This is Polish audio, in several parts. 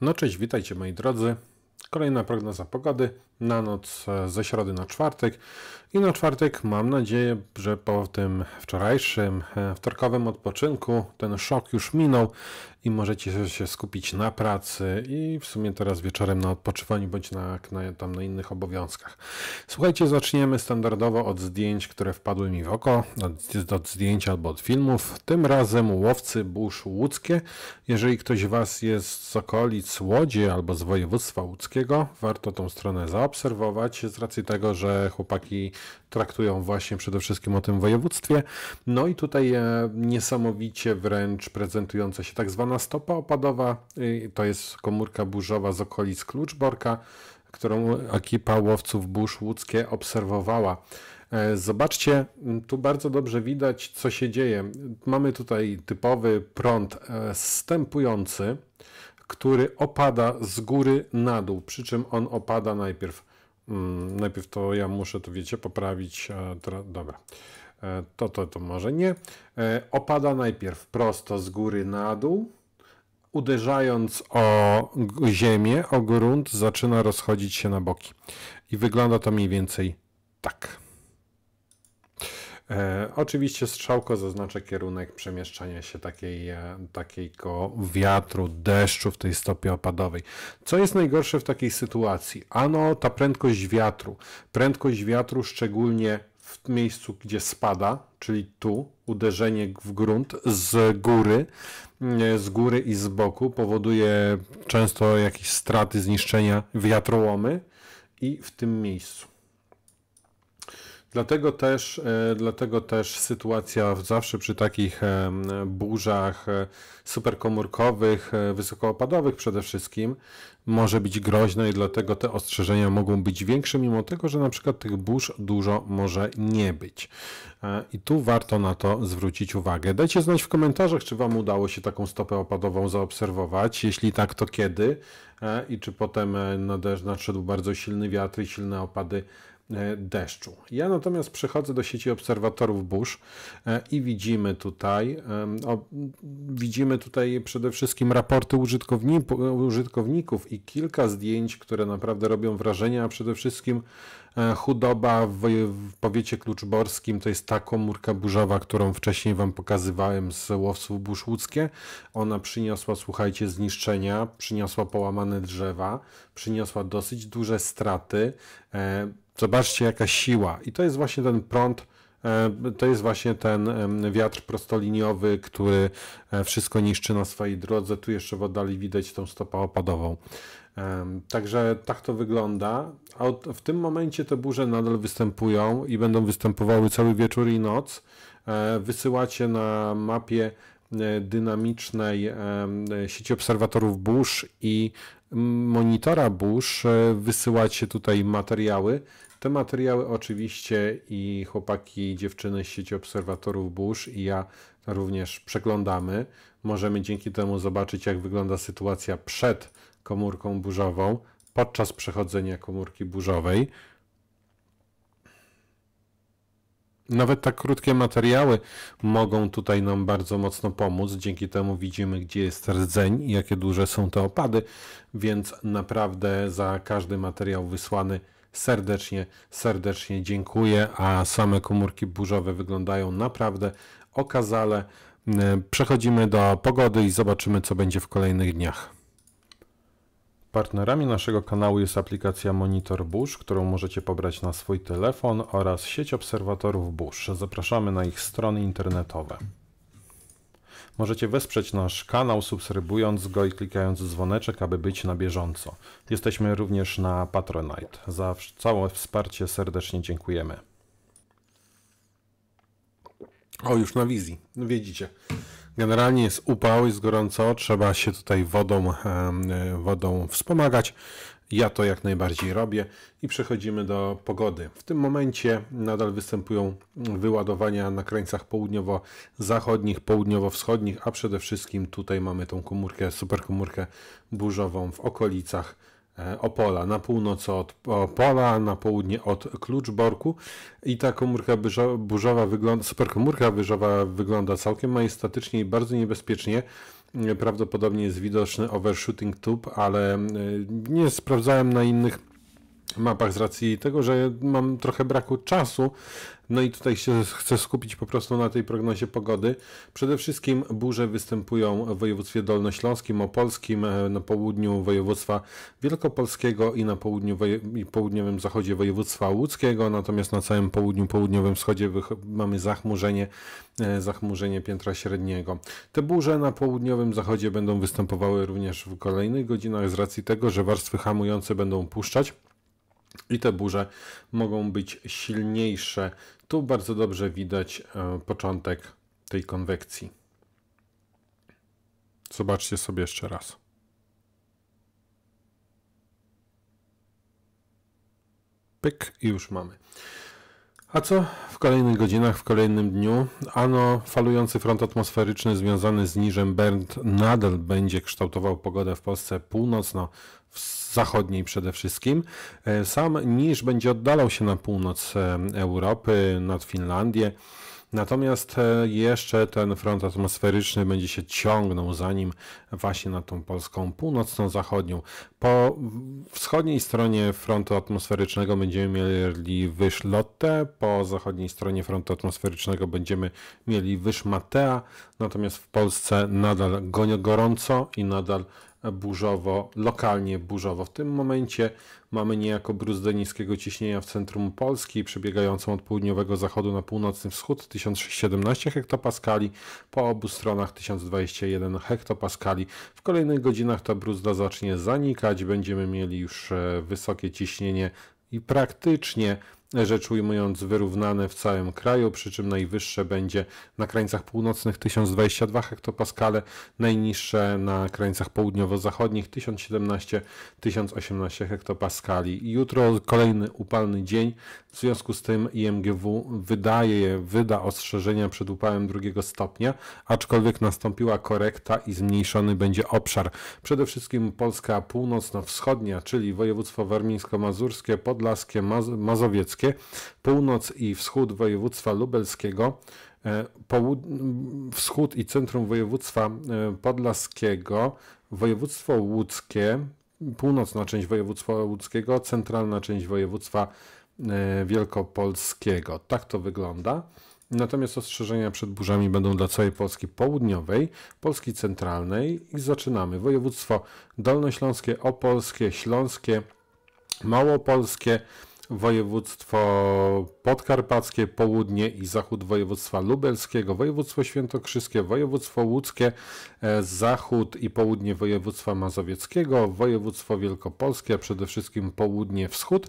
No cześć, witajcie moi drodzy. Kolejna prognoza pogody na noc e, ze środy na czwartek. I na czwartek mam nadzieję, że po tym wczorajszym e, wtorkowym odpoczynku ten szok już minął i możecie się skupić na pracy i w sumie teraz wieczorem na odpoczywaniu bądź na, na, tam na innych obowiązkach. Słuchajcie, zaczniemy standardowo od zdjęć, które wpadły mi w oko, od, od zdjęć albo od filmów. Tym razem łowcy burz łódzkie. Jeżeli ktoś z Was jest z okolic Łodzi albo z województwa łódzkiego, Warto tą stronę zaobserwować z racji tego, że chłopaki traktują właśnie przede wszystkim o tym województwie. No i tutaj e, niesamowicie wręcz prezentująca się tak zwana stopa opadowa. Y, to jest komórka burzowa z okolic Kluczborka, którą ekipa łowców burz łódzkie obserwowała. E, zobaczcie, tu bardzo dobrze widać, co się dzieje. Mamy tutaj typowy prąd e, stępujący, który opada z góry na dół, przy czym on opada najpierw. Mm, najpierw to ja muszę to, wiecie, poprawić. E, dobra. E, to, to, to może nie. E, opada najpierw prosto z góry na dół, uderzając o ziemię, o grunt, zaczyna rozchodzić się na boki. I wygląda to mniej więcej tak. E, oczywiście strzałko zaznacza kierunek przemieszczania się takiej, e, takiego wiatru, deszczu w tej stopie opadowej. Co jest najgorsze w takiej sytuacji? Ano ta prędkość wiatru. Prędkość wiatru szczególnie w miejscu, gdzie spada, czyli tu, uderzenie w grunt z góry, e, z góry i z boku powoduje często jakieś straty, zniszczenia wiatrołomy i w tym miejscu. Dlatego też, e, dlatego też sytuacja zawsze przy takich e, burzach e, superkomórkowych, wysokoopadowych przede wszystkim, może być groźna i dlatego te ostrzeżenia mogą być większe, mimo tego, że na przykład tych burz dużo może nie być. I tu warto na to zwrócić uwagę. Dajcie znać w komentarzach, czy Wam udało się taką stopę opadową zaobserwować. Jeśli tak, to kiedy? I czy potem nadszedł bardzo silny wiatr i silne opady E, deszczu. Ja natomiast przechodzę do sieci obserwatorów burz e, i widzimy tutaj, e, o, widzimy tutaj przede wszystkim raporty użytkowni użytkowników i kilka zdjęć, które naprawdę robią wrażenie, a przede wszystkim chudoba w, w powiecie kluczborskim to jest ta komórka burzowa, którą wcześniej Wam pokazywałem z łowców burz łódzkie. Ona przyniosła, słuchajcie, zniszczenia, przyniosła połamane drzewa, przyniosła dosyć duże straty. Zobaczcie, jaka siła. I to jest właśnie ten prąd, e, to jest właśnie ten wiatr prostoliniowy, który e, wszystko niszczy na swojej drodze. Tu jeszcze w oddali widać tą stopę opadową. Także tak to wygląda. A w tym momencie te burze nadal występują i będą występowały cały wieczór i noc. E, wysyłacie na mapie E, dynamicznej e, e, sieci obserwatorów burz i monitora burz wysyłacie tutaj materiały. Te materiały oczywiście i chłopaki i dziewczyny z sieci obserwatorów burz i ja również przeglądamy. Możemy dzięki temu zobaczyć, jak wygląda sytuacja przed komórką burzową, podczas przechodzenia komórki burzowej. Nawet tak krótkie materiały mogą tutaj nam bardzo mocno pomóc. Dzięki temu widzimy, gdzie jest rdzeń i jakie duże są te opady, więc naprawdę za każdy materiał wysłany serdecznie, serdecznie dziękuję, a same komórki burzowe wyglądają naprawdę okazale. Przechodzimy do pogody i zobaczymy, co będzie w kolejnych dniach. Partnerami naszego kanału jest aplikacja Monitor Bush, którą możecie pobrać na swój telefon oraz sieć obserwatorów Bush. Zapraszamy na ich strony internetowe. Możecie wesprzeć nasz kanał subskrybując go i klikając dzwoneczek, aby być na bieżąco. Jesteśmy również na Patronite. Za całe wsparcie serdecznie dziękujemy. O, już na wizji. Widzicie. Generalnie jest upał, jest gorąco, trzeba się tutaj wodą, e, wodą wspomagać. Ja to jak najbardziej robię i przechodzimy do pogody. W tym momencie nadal występują wyładowania na krańcach południowo-zachodnich, południowo-wschodnich, a przede wszystkim tutaj mamy tą komórkę, superkomórkę burzową w okolicach E, Opola, na północ od Opola, na południe od Kluczborku i ta komórka burzowa wygląda, superkomórka wyżowa wygląda całkiem majestatycznie i bardzo niebezpiecznie. E, prawdopodobnie jest widoczny overshooting tube, ale e, nie sprawdzałem na innych mapach z racji tego, że mam trochę braku czasu. No i tutaj się chcę skupić po prostu na tej prognozie pogody. Przede wszystkim burze występują w województwie dolnośląskim, opolskim, e, na południu województwa wielkopolskiego i na południu i południowym zachodzie województwa łódzkiego, natomiast na całym południu, południowym wschodzie mamy zachmurzenie, e, zachmurzenie piętra średniego. Te burze na południowym zachodzie będą występowały również w kolejnych godzinach z racji tego, że warstwy hamujące będą puszczać i te burze mogą być silniejsze. Tu bardzo dobrze widać e, początek tej konwekcji. Zobaczcie sobie jeszcze raz. Pyk i już mamy. A co w kolejnych godzinach, w kolejnym dniu? Ano, falujący front atmosferyczny związany z niżem Bernd nadal będzie kształtował pogodę w Polsce północno zachodniej przede wszystkim. E, sam niż będzie oddalał się na północ e, Europy, nad Finlandię. Natomiast e, jeszcze ten front atmosferyczny będzie się ciągnął za nim właśnie na tą polską północno-zachodnią. Po wschodniej stronie frontu atmosferycznego będziemy mieli wyż Lotte, po zachodniej stronie frontu atmosferycznego będziemy mieli wyż Matea, natomiast w Polsce nadal gorąco i nadal burzowo, lokalnie burzowo. W tym momencie mamy niejako bruzdę niskiego ciśnienia w centrum Polski, przebiegającą od południowego zachodu na północny wschód 1017 hektopaskali, po obu stronach 1021 hektopaskali. W kolejnych godzinach ta bruzda zacznie zanikać, będziemy mieli już e, wysokie ciśnienie i praktycznie rzecz ujmując wyrównane w całym kraju, przy czym najwyższe będzie na krańcach północnych 1022 hektopaskale, najniższe na krańcach południowo-zachodnich 1017-1018 hektopaskali. Jutro kolejny upalny dzień, w związku z tym IMGW wydaje, wyda ostrzeżenia przed upałem drugiego stopnia, aczkolwiek nastąpiła korekta i zmniejszony będzie obszar. Przede wszystkim Polska północno-wschodnia, czyli województwo warmińsko-mazurskie, podlaskie, Maz mazowieckie, północ i wschód województwa lubelskiego, e, wschód i centrum województwa e, podlaskiego, województwo łódzkie, północna część województwa łódzkiego, centralna część województwa e, wielkopolskiego. Tak to wygląda. Natomiast ostrzeżenia przed burzami będą dla całej Polski południowej, Polski centralnej i zaczynamy. Województwo dolnośląskie, opolskie, śląskie, małopolskie, województwo podkarpackie, południe i zachód województwa lubelskiego, województwo świętokrzyskie, województwo łódzkie, e, zachód i południe województwa mazowieckiego, województwo wielkopolskie, a przede wszystkim południe wschód,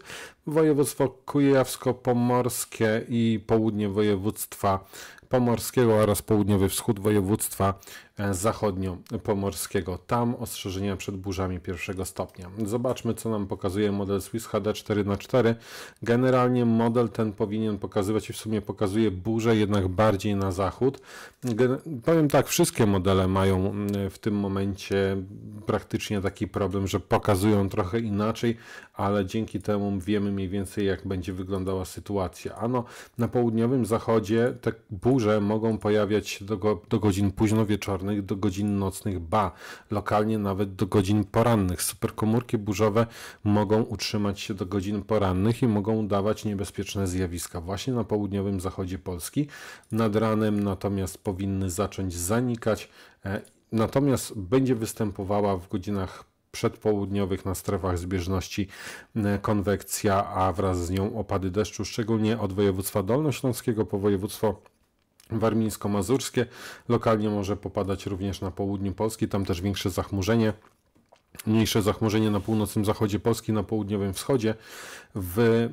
województwo kujawsko-pomorskie i południe województwa pomorskiego oraz południowy wschód województwa E, zachodnio-pomorskiego. Tam ostrzeżenia przed burzami pierwszego stopnia. Zobaczmy, co nam pokazuje model Swiss HD 4x4. Generalnie model ten powinien pokazywać i w sumie pokazuje burze jednak bardziej na zachód. Gen powiem tak, wszystkie modele mają mm, w tym momencie praktycznie taki problem, że pokazują trochę inaczej, ale dzięki temu wiemy mniej więcej, jak będzie wyglądała sytuacja. Ano, na południowym zachodzie te burze mogą pojawiać się do, go do godzin późno wieczornych wieczornych do godzin nocnych, ba, lokalnie nawet do godzin porannych. Superkomórki burzowe mogą utrzymać się do godzin porannych i mogą dawać niebezpieczne zjawiska właśnie na południowym zachodzie Polski. Nad ranem natomiast powinny zacząć zanikać, e, natomiast będzie występowała w godzinach przedpołudniowych na strefach zbieżności e, konwekcja, a wraz z nią opady deszczu, szczególnie od województwa dolnośląskiego po województwo warmińsko-mazurskie. Lokalnie może popadać również na południu Polski, tam też większe zachmurzenie mniejsze zachmurzenie na północnym zachodzie Polski, na południowym wschodzie. W, e,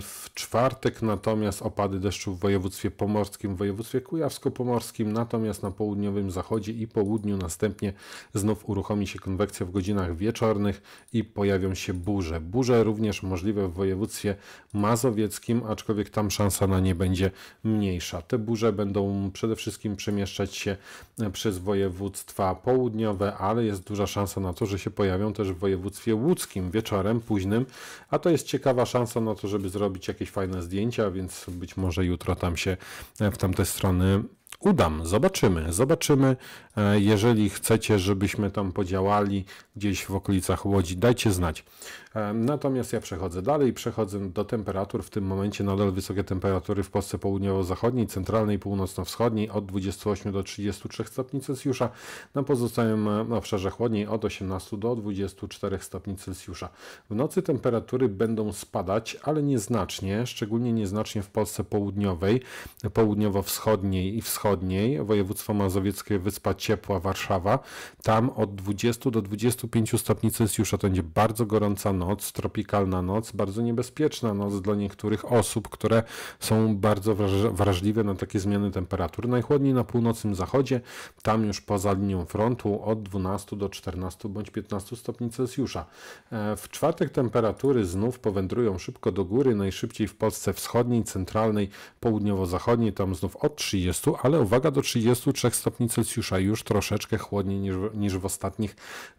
w czwartek natomiast opady deszczu w województwie pomorskim, w województwie kujawsko-pomorskim, natomiast na południowym zachodzie i południu następnie znów uruchomi się konwekcja w godzinach wieczornych i pojawią się burze. Burze również możliwe w województwie mazowieckim, aczkolwiek tam szansa na nie będzie mniejsza. Te burze będą przede wszystkim przemieszczać się e, przez województwa południowe, ale jest duża szansa na to, że się pojawią pojawią też w województwie łódzkim wieczorem późnym, a to jest ciekawa szansa na to, żeby zrobić jakieś fajne zdjęcia, więc być może jutro tam się e, w tamte strony udam. Zobaczymy, zobaczymy. E, jeżeli chcecie, żebyśmy tam podziałali gdzieś w okolicach Łodzi, dajcie znać. E, natomiast ja przechodzę dalej, przechodzę do temperatur. W tym momencie nadal wysokie temperatury w Polsce południowo-zachodniej, centralnej i północno-wschodniej od 28 do 33 stopni Celsjusza. Na pozostałym e, obszarze chłodniej od 18 do 24 stopni Celsjusza. W nocy temperatury będą spadać, ale nieznacznie, szczególnie nieznacznie w Polsce południowej, południowo-wschodniej i wschodniej Wschodniej, województwo mazowieckie, Wyspa Ciepła, Warszawa. Tam od 20 do 25 stopni Celsjusza to będzie bardzo gorąca noc, tropikalna noc, bardzo niebezpieczna noc dla niektórych osób, które są bardzo wrażliwe na takie zmiany temperatur. Najchłodniej na północnym zachodzie, tam już poza linią frontu od 12 do 14 bądź 15 stopni Celsjusza. E, w czwartek temperatury znów powędrują szybko do góry, najszybciej w Polsce wschodniej, centralnej, południowo-zachodniej, tam znów od 30, ale uwaga do 33 stopni Celsjusza, już troszeczkę chłodniej niż, niż w ostatnich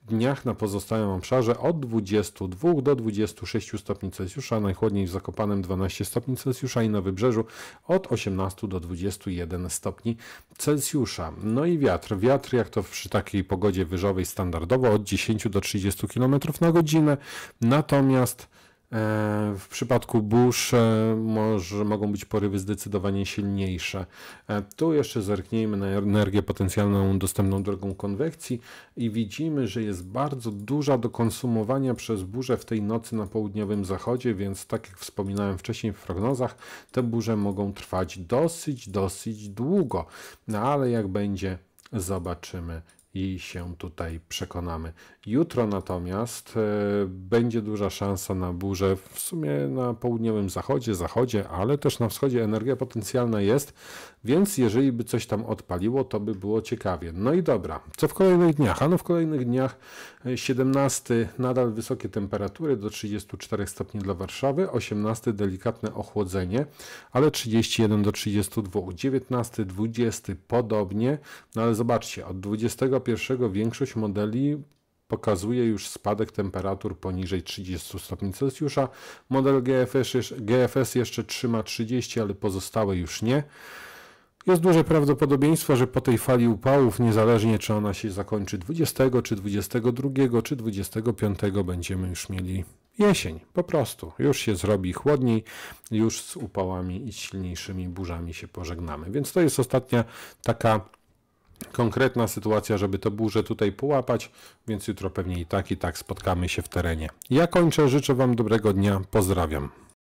dniach na pozostałym obszarze od 22 do 26 stopni Celsjusza, najchłodniej w Zakopanem 12 stopni Celsjusza i na Wybrzeżu od 18 do 21 stopni Celsjusza. No i wiatr. Wiatr jak to przy takiej pogodzie wyżowej standardowo od 10 do 30 km na godzinę, natomiast E, w przypadku burz e, może, mogą być porywy zdecydowanie silniejsze. E, tu jeszcze zerknijmy na energię potencjalną dostępną drogą konwekcji i widzimy, że jest bardzo duża do konsumowania przez burze w tej nocy na południowym zachodzie, więc tak jak wspominałem wcześniej w prognozach, te burze mogą trwać dosyć, dosyć długo. No ale jak będzie, zobaczymy i się tutaj przekonamy. Jutro natomiast e, będzie duża szansa na burzę w sumie na południowym zachodzie, zachodzie, ale też na wschodzie energia potencjalna jest. Więc jeżeli by coś tam odpaliło, to by było ciekawie. No i dobra, co w kolejnych dniach? Ano w kolejnych dniach 17 e, nadal wysokie temperatury do 34 stopni dla Warszawy, 18 delikatne ochłodzenie, ale 31 do 32, 19, 20 podobnie, no ale zobaczcie, od 21 większość modeli pokazuje już spadek temperatur poniżej 30 stopni Celsjusza. Model GFS, GFS jeszcze trzyma 30, ale pozostałe już nie. Jest duże prawdopodobieństwo, że po tej fali upałów, niezależnie czy ona się zakończy 20, czy 22, czy 25, będziemy już mieli jesień. Po prostu. Już się zrobi chłodniej, już z upałami i silniejszymi burzami się pożegnamy. Więc to jest ostatnia taka konkretna sytuacja, żeby to burze tutaj połapać, więc jutro pewnie i tak, i tak spotkamy się w terenie. Ja kończę, życzę Wam dobrego dnia, pozdrawiam.